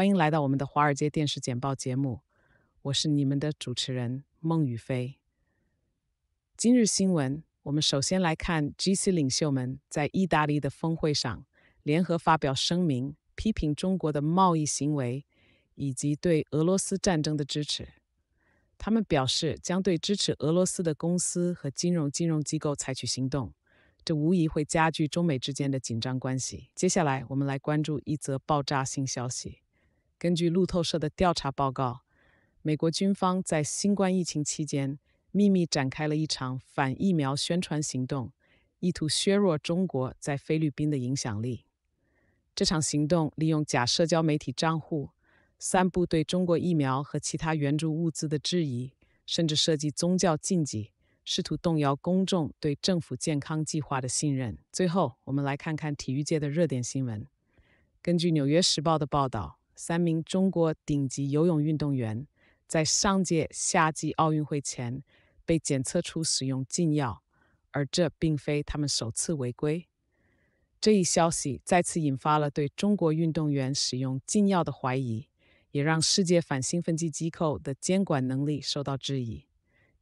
欢迎来到我们的《华尔街电视简报》节目，我是你们的主持人孟雨飞。今日新闻，我们首先来看 G7 领袖们在意大利的峰会上联合发表声明，批评中国的贸易行为以及对俄罗斯战争的支持。他们表示将对支持俄罗斯的公司和金融金融机构采取行动，这无疑会加剧中美之间的紧张关系。接下来，我们来关注一则爆炸性消息。根据路透社的调查报告，美国军方在新冠疫情期间秘密展开了一场反疫苗宣传行动，意图削弱中国在菲律宾的影响力。这场行动利用假社交媒体账户散布对中国疫苗和其他援助物资的质疑，甚至涉及宗教禁忌，试图动摇公众对政府健康计划的信任。最后，我们来看看体育界的热点新闻。根据《纽约时报》的报道，三名中国顶级游泳运动员在上届夏季奥运会前被检测出使用禁药，而这并非他们首次违规。这一消息再次引发了对中国运动员使用禁药的怀疑，也让世界反兴奋剂机构的监管能力受到质疑。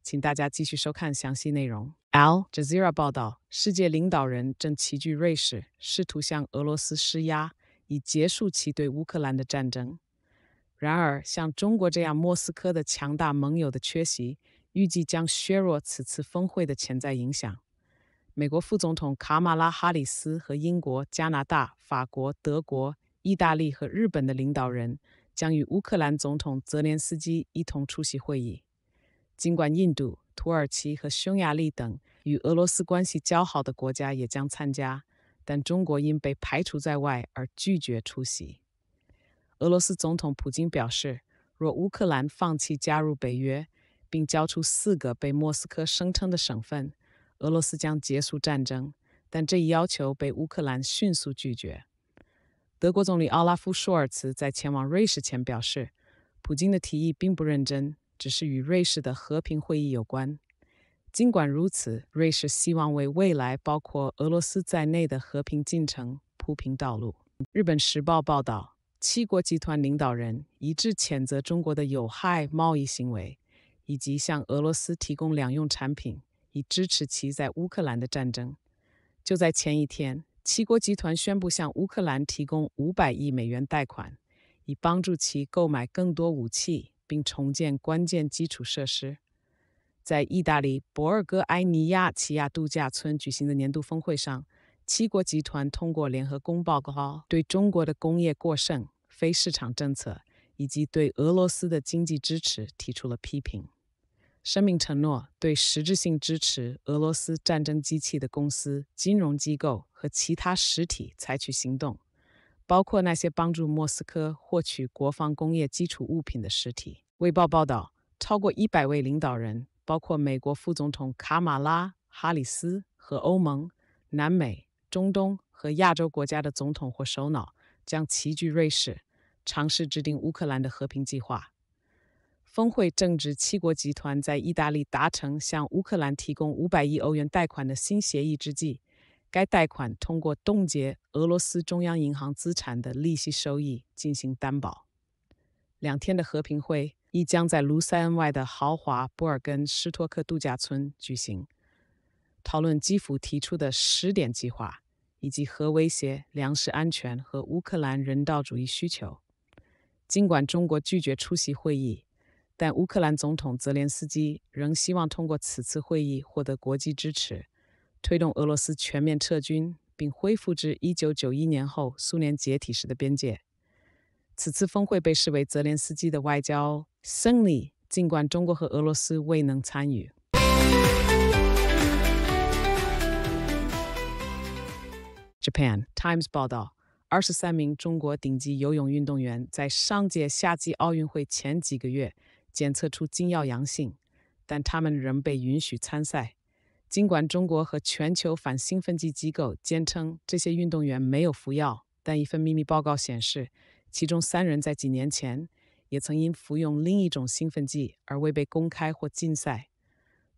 请大家继续收看详细内容。Al Jazeera 报道，世界领导人正齐聚瑞士，试图向俄罗斯施压。以结束其对乌克兰的战争。然而，像中国这样莫斯科的强大盟友的缺席，预计将削弱此次峰会的潜在影响。美国副总统卡马拉·哈里斯和英国、加拿大、法国、德国、意大利和日本的领导人将与乌克兰总统泽连斯基一同出席会议。尽管印度、土耳其和匈牙利等与俄罗斯关系较好的国家也将参加。但中国因被排除在外而拒绝出席。俄罗斯总统普京表示，若乌克兰放弃加入北约，并交出四个被莫斯科声称的省份，俄罗斯将结束战争。但这一要求被乌克兰迅速拒绝。德国总理奥拉夫·舒尔茨在前往瑞士前表示，普京的提议并不认真，只是与瑞士的和平会议有关。尽管如此，瑞士希望为未来包括俄罗斯在内的和平进程铺平道路。日本时报报道，七国集团领导人一致谴责中国的有害贸易行为，以及向俄罗斯提供两用产品以支持其在乌克兰的战争。就在前一天，七国集团宣布向乌克兰提供五百亿美元贷款，以帮助其购买更多武器并重建关键基础设施。在意大利博尔格埃尼亚奇亚度假村举行的年度峰会上，七国集团通过联合公报，对中国的工业过剩、非市场政策以及对俄罗斯的经济支持提出了批评。声明承诺对实质性支持俄罗斯战争机器的公司、金融机构和其他实体采取行动，包括那些帮助莫斯科获取国防工业基础物品的实体。《卫报》报道，超过一百位领导人。包括美国副总统卡马拉·哈里斯和欧盟、南美、中东和亚洲国家的总统或首脑将齐聚瑞士，尝试制定乌克兰的和平计划。峰会正值七国集团在意大利达成向乌克兰提供五百亿欧元贷款的新协议之际，该贷款通过冻结俄罗斯中央银行资产的利息收益进行担保。两天的和平会亦将在卢塞恩外的豪华波尔根施托克度假村举行，讨论基辅提出的十点计划以及核威胁、粮食安全和乌克兰人道主义需求。尽管中国拒绝出席会议，但乌克兰总统泽连斯基仍希望通过此次会议获得国际支持，推动俄罗斯全面撤军，并恢复至1991年后苏联解体时的边界。此次峰会被视为泽连斯基的外交胜利，尽管中国和俄罗斯未能参与。Japan Times 报道，二十三名中国顶级游泳运动员在上届夏季奥运会前几个月检测出金药阳性，但他们仍被允许参赛。尽管中国和全球反兴奋剂机构坚称这些运动员没有服药，但一份秘密报告显示。其中三人在几年前也曾因服用另一种兴奋剂而未被公开或禁赛。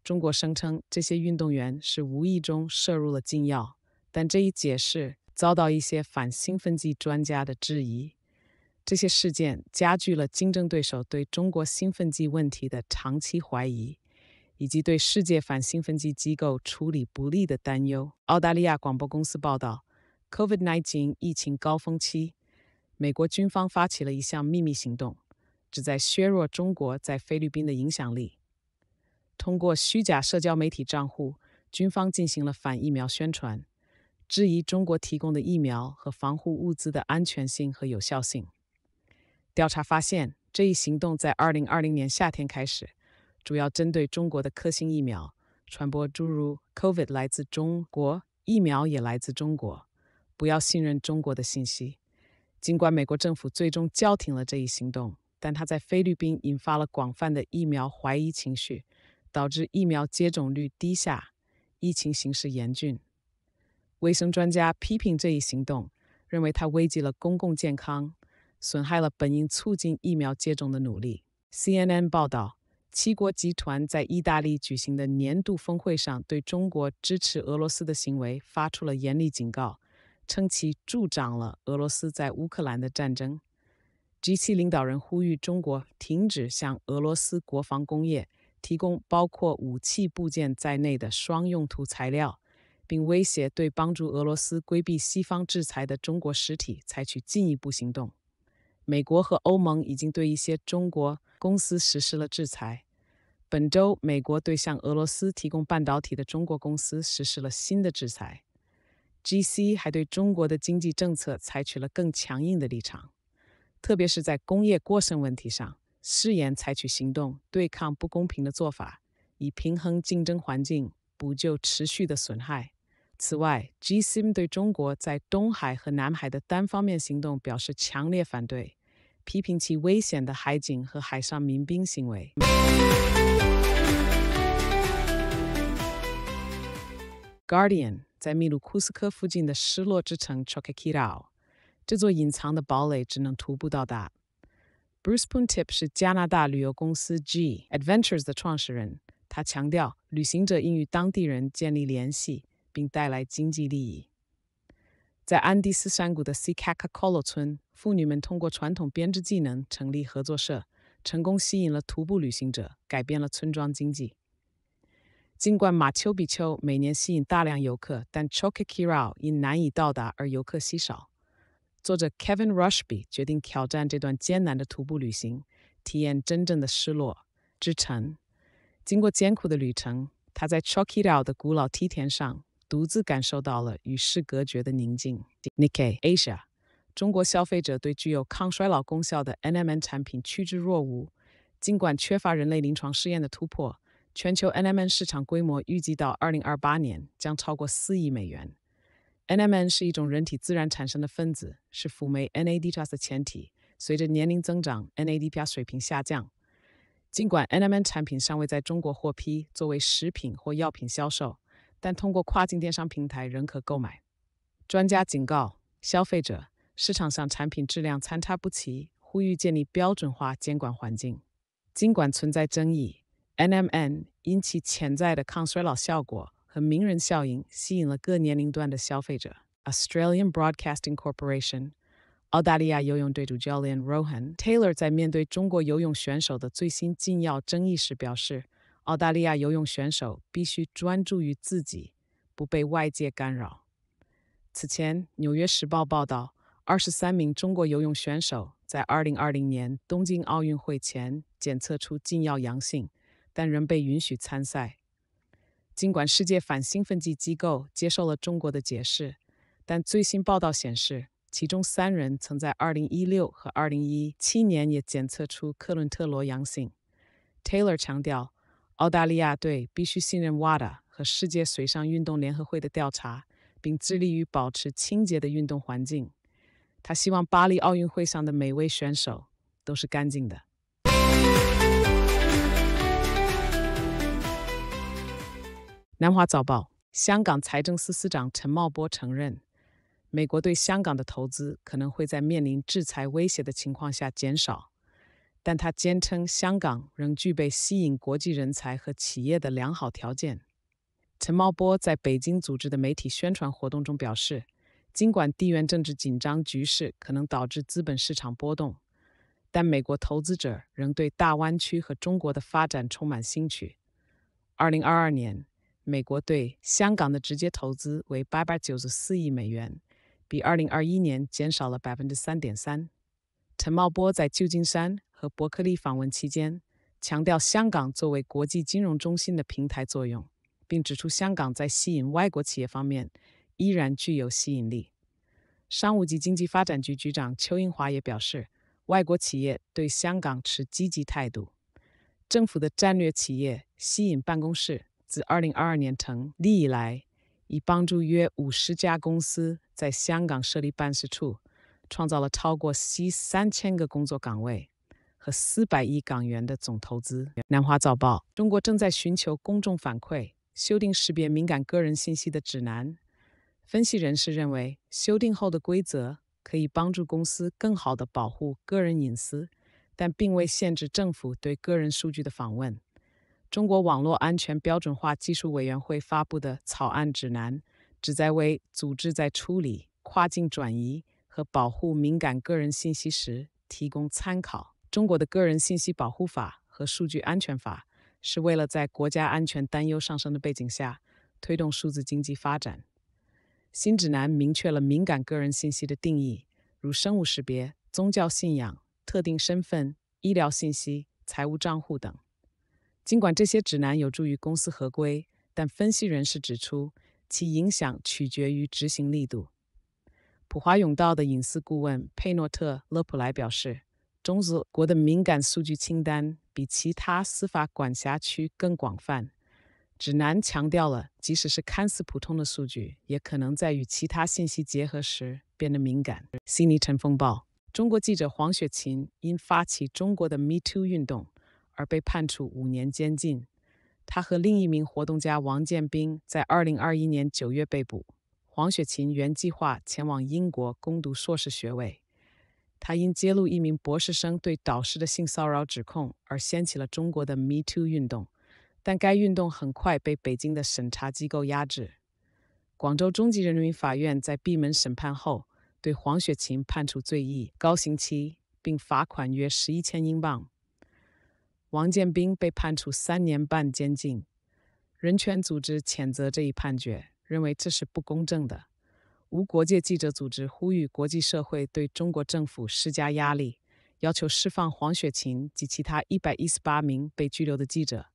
中国声称这些运动员是无意中摄入了禁药，但这一解释遭到一些反兴奋剂专家的质疑。这些事件加剧了竞争对手对中国兴奋剂问题的长期怀疑，以及对世界反兴奋剂机构处理不力的担忧。澳大利亚广播公司报道，COVID-19 疫情高峰期。美国军方发起了一项秘密行动，旨在削弱中国在菲律宾的影响力。通过虚假社交媒体账户，军方进行了反疫苗宣传，质疑中国提供的疫苗和防护物资的安全性和有效性。调查发现，这一行动在2020年夏天开始，主要针对中国的科兴疫苗，传播诸如 “Covid 来自中国，疫苗也来自中国，不要信任中国”的信息。尽管美国政府最终叫停了这一行动，但它在菲律宾引发了广泛的疫苗怀疑情绪，导致疫苗接种率低下，疫情形势严峻。卫生专家批评这一行动，认为它危及了公共健康，损害了本应促进疫苗接种的努力。CNN 报道，七国集团在意大利举行的年度峰会上，对中国支持俄罗斯的行为发出了严厉警告。称其助长了俄罗斯在乌克兰的战争。G7 领导人呼吁中国停止向俄罗斯国防工业提供包括武器部件在内的双用途材料，并威胁对帮助俄罗斯规避西方制裁的中国实体采取进一步行动。美国和欧盟已经对一些中国公司实施了制裁。本周，美国对向俄罗斯提供半导体的中国公司实施了新的制裁。G.C. 还对中国的经济政策采取了更强硬的立场，特别是在工业过剩问题上，誓言采取行动对抗不公平的做法，以平衡竞争环境，补救持续的损害。此外，G.C. 对中国在东海和南海的单方面行动表示强烈反对，批评其危险的海警和海上民兵行为。Guardian。在秘鲁库斯科附近的失落之城 Chocquetao，这座隐藏的堡垒只能徒步到达。Bruce p o o n t i p 是加拿大旅游公司 G Adventures 的创始人，他强调旅行者应与当地人建立联系，并带来经济利益。在安第斯山谷的 c a c a c o l o 村，妇女们通过传统编织技能成立合作社，成功吸引了徒步旅行者，改变了村庄经济。尽管马丘比丘每年吸引大量游客，但 c h o k u e k i r a o 因难以到达而游客稀少。作者 Kevin Rushby 决定挑战这段艰难的徒步旅行，体验真正的失落之城。经过艰苦的旅程，他在 c h o k u e k i r a o 的古老梯田上独自感受到了与世隔绝的宁静。Nikke Asia，中国消费者对具有抗衰老功效的 n m n 产品趋之若鹜，尽管缺乏人类临床试验的突破。全球 NMN 市场规模预计到2028年将超过4亿美元。NMN 是一种人体自然产生的分子，是辅酶 NAD+ 的前提。随着年龄增长，NAD+ 水平下降。尽管 NMN 产品尚未在中国获批作为食品或药品销售，但通过跨境电商平台仍可购买。专家警告消费者，市场上产品质量参差不齐，呼吁建立标准化监管环境。尽管存在争议。Nmn 因其潜在的抗衰老效果和名人效应，吸引了各年龄段的消费者。Australian Broadcasting Corporation，澳大利亚游泳队主教练 Rohan Taylor 在面对中国游泳选手的最新禁药争议时表示：“澳大利亚游泳选手必须专注于自己，不被外界干扰。”此前，《纽约时报》报道，二十三名中国游泳选手在二零二零年东京奥运会前检测出禁药阳性。但仍被允许参赛。尽管世界反兴奋剂机构接受了中国的解释，但最新报道显示，其中三人曾在2016和2017年也检测出克伦特罗阳性。Taylor 强调，澳大利亚队必须信任 WADA 和世界水上运动联合会的调查，并致力于保持清洁的运动环境。他希望巴黎奥运会上的每位选手都是干净的。南华早报：香港财政司司长陈茂波承认，美国对香港的投资可能会在面临制裁威胁的情况下减少，但他坚称香港仍具备吸引国际人才和企业的良好条件。陈茂波在北京组织的媒体宣传活动中表示，尽管地缘政治紧张局势可能导致资本市场波动，但美国投资者仍对大湾区和中国的发展充满兴趣。二零二二年。美国对香港的直接投资为八百九十四亿美元，比二零二一年减少了百分之三点三。陈茂波在旧金山和伯克利访问期间，强调香港作为国际金融中心的平台作用，并指出香港在吸引外国企业方面依然具有吸引力。商务及经济发展局局长邱英华也表示，外国企业对香港持积极态度。政府的战略企业吸引办公室。自2022年成立以来，已帮助约50家公司在香港设立办事处，创造了超过 C 三千个工作岗位和四百亿港元的总投资。南华早报：中国正在寻求公众反馈，修订识别敏感个人信息的指南。分析人士认为，修订后的规则可以帮助公司更好地保护个人隐私，但并未限制政府对个人数据的访问。中国网络安全标准化技术委员会发布的草案指南，旨在为组织在处理跨境转移和保护敏感个人信息时提供参考。中国的个人信息保护法和数据安全法是为了在国家安全担忧上升的背景下，推动数字经济发展。新指南明确了敏感个人信息的定义，如生物识别、宗教信仰、特定身份、医疗信息、财务账户等。尽管这些指南有助于公司合规，但分析人士指出，其影响取决于执行力度。普华永道的隐私顾问佩诺特·勒普莱表示：“中子国的敏感数据清单比其他司法管辖区更广泛。指南强调了，即使是看似普通的数据，也可能在与其他信息结合时变得敏感。”悉尼晨风暴：中国记者黄雪琴因发起中国的 Me Too 运动。而被判处五年监禁。他和另一名活动家王建斌在2021年9月被捕。黄雪琴原计划前往英国攻读硕士学位。他因揭露一名博士生对导师的性骚扰指控而掀起了中国的 Me Too 运动，但该运动很快被北京的审查机构压制。广州中级人民法院在闭门审判后，对黄雪琴判处罪役高刑期，并罚款约十一千英镑。王建斌被判处三年半监禁。人权组织谴责这一判决，认为这是不公正的。无国界记者组织呼吁国际社会对中国政府施加压力，要求释放黄雪琴及其他一百一十八名被拘留的记者。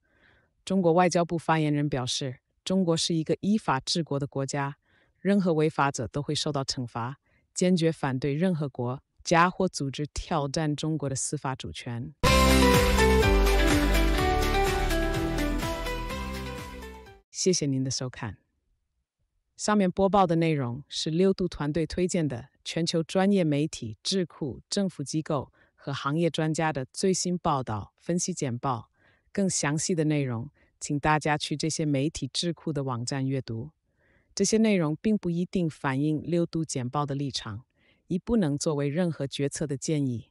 中国外交部发言人表示，中国是一个依法治国的国家，任何违法者都会受到惩罚，坚决反对任何国家或组织挑战中国的司法主权。谢谢您的收看。上面播报的内容是六度团队推荐的全球专业媒体、智库、政府机构和行业专家的最新报道、分析简报。更详细的内容，请大家去这些媒体、智库的网站阅读。这些内容并不一定反映六度简报的立场，亦不能作为任何决策的建议。